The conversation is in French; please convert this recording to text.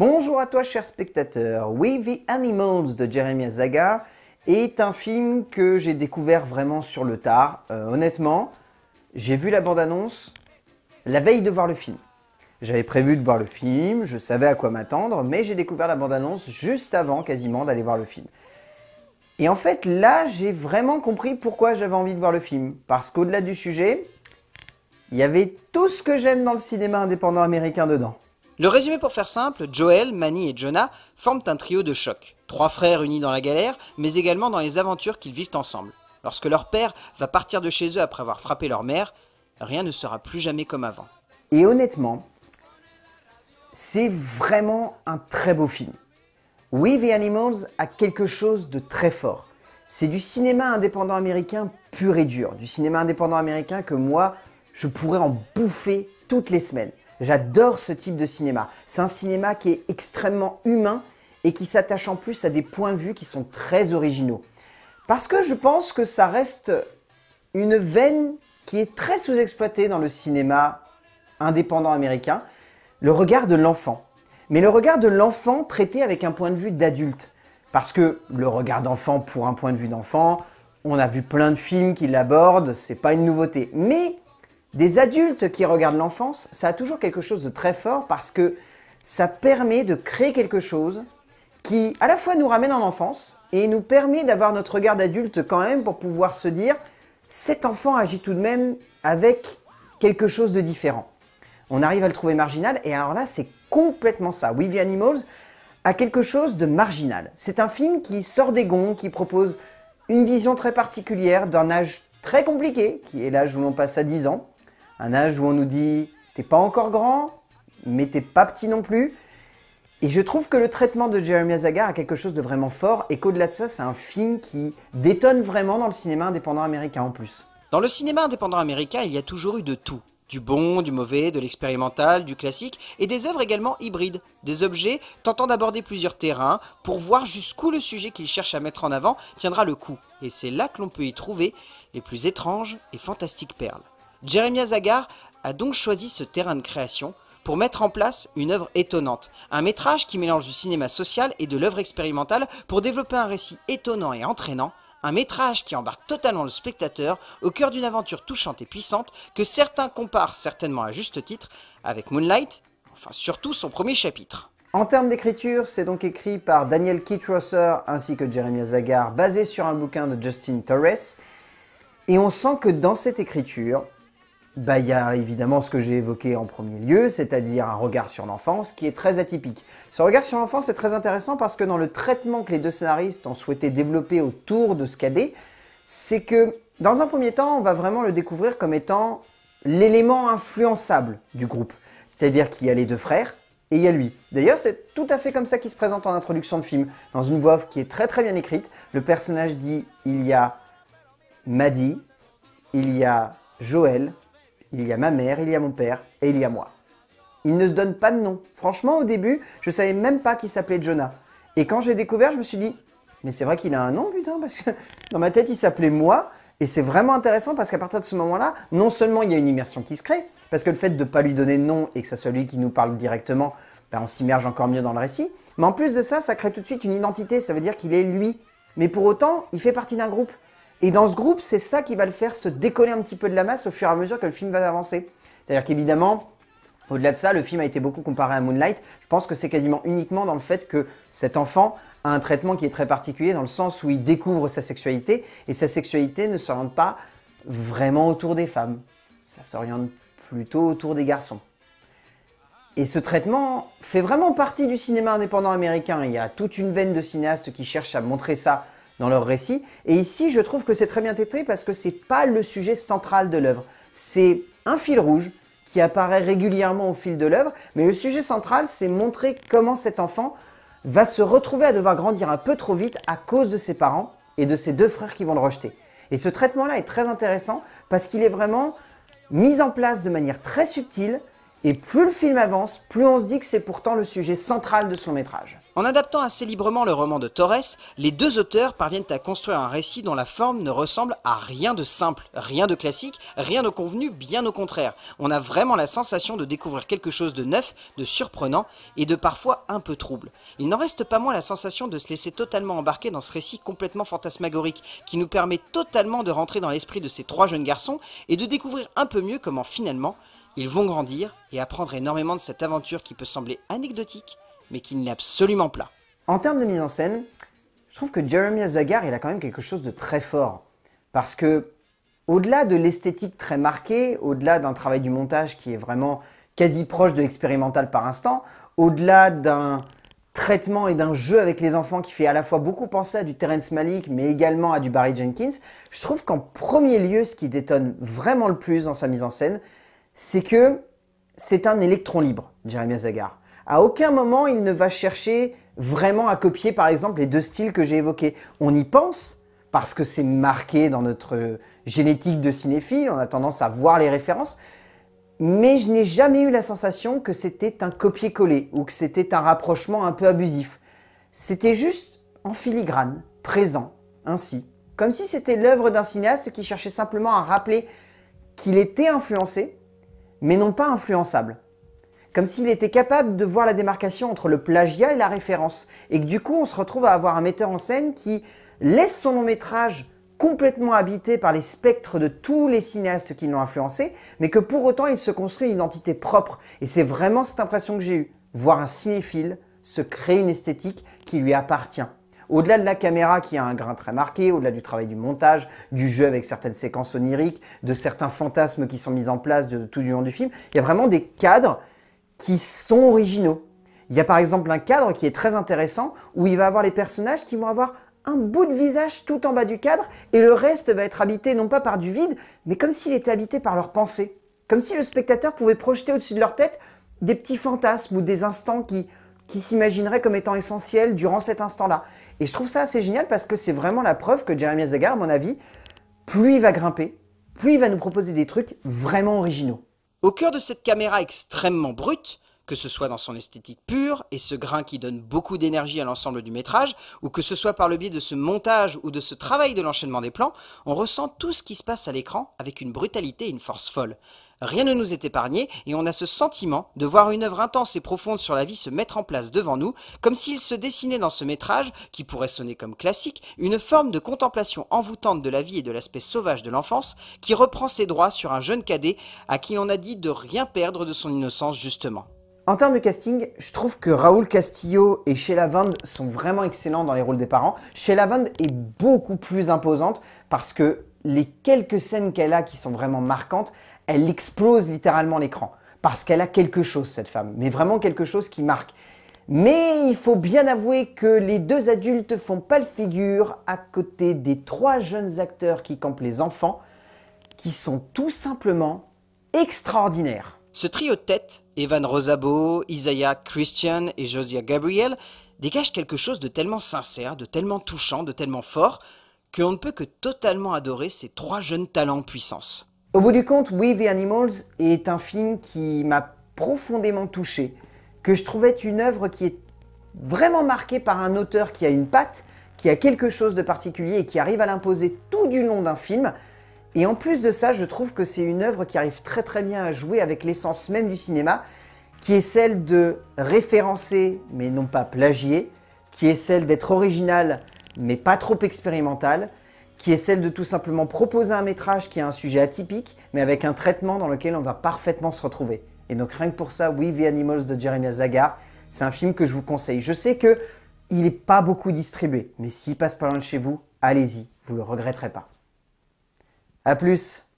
Bonjour à toi chers spectateurs, We The Animals de Jeremy Zaga est un film que j'ai découvert vraiment sur le tard. Euh, honnêtement, j'ai vu la bande-annonce la veille de voir le film. J'avais prévu de voir le film, je savais à quoi m'attendre, mais j'ai découvert la bande-annonce juste avant quasiment d'aller voir le film. Et en fait, là, j'ai vraiment compris pourquoi j'avais envie de voir le film. Parce qu'au-delà du sujet, il y avait tout ce que j'aime dans le cinéma indépendant américain dedans. Le résumé pour faire simple, Joel, Manny et Jonah forment un trio de choc. Trois frères unis dans la galère, mais également dans les aventures qu'ils vivent ensemble. Lorsque leur père va partir de chez eux après avoir frappé leur mère, rien ne sera plus jamais comme avant. Et honnêtement, c'est vraiment un très beau film. We the Animals a quelque chose de très fort. C'est du cinéma indépendant américain pur et dur, du cinéma indépendant américain que moi, je pourrais en bouffer toutes les semaines. J'adore ce type de cinéma. C'est un cinéma qui est extrêmement humain et qui s'attache en plus à des points de vue qui sont très originaux. Parce que je pense que ça reste une veine qui est très sous-exploitée dans le cinéma indépendant américain, le regard de l'enfant. Mais le regard de l'enfant traité avec un point de vue d'adulte. Parce que le regard d'enfant pour un point de vue d'enfant, on a vu plein de films qui l'abordent, c'est pas une nouveauté. Mais des adultes qui regardent l'enfance, ça a toujours quelque chose de très fort parce que ça permet de créer quelque chose qui à la fois nous ramène en enfance et nous permet d'avoir notre regard d'adulte quand même pour pouvoir se dire cet enfant agit tout de même avec quelque chose de différent. On arrive à le trouver marginal et alors là c'est complètement ça. We the Animals a quelque chose de marginal. C'est un film qui sort des gonds, qui propose une vision très particulière d'un âge très compliqué, qui est l'âge où l'on passe à 10 ans, un âge où on nous dit t'es pas encore grand, mais t'es pas petit non plus. Et je trouve que le traitement de Jeremy Zagar a quelque chose de vraiment fort et qu'au-delà de ça, c'est un film qui détonne vraiment dans le cinéma indépendant américain en plus. Dans le cinéma indépendant américain, il y a toujours eu de tout. Du bon, du mauvais, de l'expérimental, du classique, et des œuvres également hybrides, des objets tentant d'aborder plusieurs terrains pour voir jusqu'où le sujet qu'ils cherchent à mettre en avant tiendra le coup. Et c'est là que l'on peut y trouver les plus étranges et fantastiques perles. Jeremiah Zagar a donc choisi ce terrain de création pour mettre en place une œuvre étonnante, un métrage qui mélange du cinéma social et de l'œuvre expérimentale pour développer un récit étonnant et entraînant, un métrage qui embarque totalement le spectateur au cœur d'une aventure touchante et puissante que certains comparent certainement à juste titre avec Moonlight, enfin surtout son premier chapitre. En termes d'écriture, c'est donc écrit par Daniel rosser, ainsi que Jeremiah Zagar, basé sur un bouquin de Justin Torres. Et on sent que dans cette écriture, bah, il y a évidemment ce que j'ai évoqué en premier lieu, c'est-à-dire un regard sur l'enfance qui est très atypique. Ce regard sur l'enfance est très intéressant parce que dans le traitement que les deux scénaristes ont souhaité développer autour de Scadé, c'est que dans un premier temps, on va vraiment le découvrir comme étant l'élément influençable du groupe. C'est-à-dire qu'il y a les deux frères et il y a lui. D'ailleurs, c'est tout à fait comme ça qu'il se présente en introduction de film, dans une voix off qui est très très bien écrite. Le personnage dit il y a Maddie, il y a Joël, il y a ma mère, il y a mon père, et il y a moi. Il ne se donne pas de nom. Franchement, au début, je savais même pas qu'il s'appelait Jonah. Et quand j'ai découvert, je me suis dit, mais c'est vrai qu'il a un nom, putain, parce que dans ma tête, il s'appelait moi. Et c'est vraiment intéressant parce qu'à partir de ce moment-là, non seulement il y a une immersion qui se crée, parce que le fait de ne pas lui donner de nom et que ça soit lui qui nous parle directement, ben, on s'immerge encore mieux dans le récit. Mais en plus de ça, ça crée tout de suite une identité, ça veut dire qu'il est lui. Mais pour autant, il fait partie d'un groupe. Et dans ce groupe, c'est ça qui va le faire se décoller un petit peu de la masse au fur et à mesure que le film va avancer. C'est-à-dire qu'évidemment, au-delà de ça, le film a été beaucoup comparé à Moonlight. Je pense que c'est quasiment uniquement dans le fait que cet enfant a un traitement qui est très particulier dans le sens où il découvre sa sexualité et sa sexualité ne s'oriente pas vraiment autour des femmes. Ça s'oriente plutôt autour des garçons. Et ce traitement fait vraiment partie du cinéma indépendant américain. Il y a toute une veine de cinéastes qui cherchent à montrer ça dans leur récit. Et ici, je trouve que c'est très bien traité parce que ce n'est pas le sujet central de l'œuvre. C'est un fil rouge qui apparaît régulièrement au fil de l'œuvre, mais le sujet central, c'est montrer comment cet enfant va se retrouver à devoir grandir un peu trop vite à cause de ses parents et de ses deux frères qui vont le rejeter. Et ce traitement-là est très intéressant parce qu'il est vraiment mis en place de manière très subtile, et plus le film avance, plus on se dit que c'est pourtant le sujet central de son métrage. En adaptant assez librement le roman de Torres, les deux auteurs parviennent à construire un récit dont la forme ne ressemble à rien de simple, rien de classique, rien de convenu, bien au contraire. On a vraiment la sensation de découvrir quelque chose de neuf, de surprenant et de parfois un peu trouble. Il n'en reste pas moins la sensation de se laisser totalement embarquer dans ce récit complètement fantasmagorique qui nous permet totalement de rentrer dans l'esprit de ces trois jeunes garçons et de découvrir un peu mieux comment finalement ils vont grandir et apprendre énormément de cette aventure qui peut sembler anecdotique, mais qui n'est absolument pas. En termes de mise en scène, je trouve que Jeremy Azagar, il a quand même quelque chose de très fort. Parce que, au-delà de l'esthétique très marquée, au-delà d'un travail du montage qui est vraiment quasi proche de l'expérimental par instant, au-delà d'un traitement et d'un jeu avec les enfants qui fait à la fois beaucoup penser à du Terence Malick mais également à du Barry Jenkins, je trouve qu'en premier lieu, ce qui détonne vraiment le plus dans sa mise en scène, c'est que c'est un électron libre, Jeremy Zagar. À aucun moment, il ne va chercher vraiment à copier, par exemple, les deux styles que j'ai évoqués. On y pense parce que c'est marqué dans notre génétique de cinéphile, on a tendance à voir les références, mais je n'ai jamais eu la sensation que c'était un copier-coller ou que c'était un rapprochement un peu abusif. C'était juste en filigrane, présent, ainsi. Comme si c'était l'œuvre d'un cinéaste qui cherchait simplement à rappeler qu'il était influencé mais non pas influençable. Comme s'il était capable de voir la démarcation entre le plagiat et la référence, et que du coup on se retrouve à avoir un metteur en scène qui laisse son long métrage complètement habité par les spectres de tous les cinéastes qui l'ont influencé, mais que pour autant il se construit une identité propre. Et c'est vraiment cette impression que j'ai eue, voir un cinéphile se créer une esthétique qui lui appartient. Au-delà de la caméra qui a un grain très marqué, au-delà du travail du montage, du jeu avec certaines séquences oniriques, de certains fantasmes qui sont mis en place de, tout du long du film, il y a vraiment des cadres qui sont originaux. Il y a par exemple un cadre qui est très intéressant où il va avoir les personnages qui vont avoir un bout de visage tout en bas du cadre et le reste va être habité non pas par du vide, mais comme s'il était habité par leur pensée. Comme si le spectateur pouvait projeter au-dessus de leur tête des petits fantasmes ou des instants qui, qui s'imagineraient comme étant essentiels durant cet instant-là. Et je trouve ça assez génial parce que c'est vraiment la preuve que Jeremy Azagar, à mon avis, plus il va grimper, plus il va nous proposer des trucs vraiment originaux. Au cœur de cette caméra extrêmement brute, que ce soit dans son esthétique pure et ce grain qui donne beaucoup d'énergie à l'ensemble du métrage, ou que ce soit par le biais de ce montage ou de ce travail de l'enchaînement des plans, on ressent tout ce qui se passe à l'écran avec une brutalité et une force folle. Rien ne nous est épargné et on a ce sentiment de voir une œuvre intense et profonde sur la vie se mettre en place devant nous, comme s'il se dessinait dans ce métrage, qui pourrait sonner comme classique, une forme de contemplation envoûtante de la vie et de l'aspect sauvage de l'enfance, qui reprend ses droits sur un jeune cadet à qui l'on a dit de rien perdre de son innocence justement. En termes de casting, je trouve que Raoul Castillo et Sheila Vand sont vraiment excellents dans les rôles des parents. Sheila Vand est beaucoup plus imposante parce que les quelques scènes qu'elle a qui sont vraiment marquantes, elle explose littéralement l'écran. Parce qu'elle a quelque chose, cette femme. Mais vraiment quelque chose qui marque. Mais il faut bien avouer que les deux adultes font pas le figure à côté des trois jeunes acteurs qui campent les enfants, qui sont tout simplement extraordinaires. Ce trio de tête, Evan Rosabo, Isaiah Christian et Josiah Gabriel, dégage quelque chose de tellement sincère, de tellement touchant, de tellement fort, qu'on ne peut que totalement adorer ces trois jeunes talents en puissance. Au bout du compte, We the Animals est un film qui m'a profondément touché, que je trouvais une œuvre qui est vraiment marquée par un auteur qui a une patte, qui a quelque chose de particulier et qui arrive à l'imposer tout du long d'un film. Et en plus de ça, je trouve que c'est une œuvre qui arrive très très bien à jouer avec l'essence même du cinéma, qui est celle de référencer mais non pas plagier, qui est celle d'être originale, mais pas trop expérimentale, qui est celle de tout simplement proposer un métrage qui a un sujet atypique, mais avec un traitement dans lequel on va parfaitement se retrouver. Et donc rien que pour ça, We the Animals de Jeremy Zagar, c'est un film que je vous conseille. Je sais que il n'est pas beaucoup distribué, mais s'il passe pas loin de chez vous, allez-y, vous le regretterez pas. A plus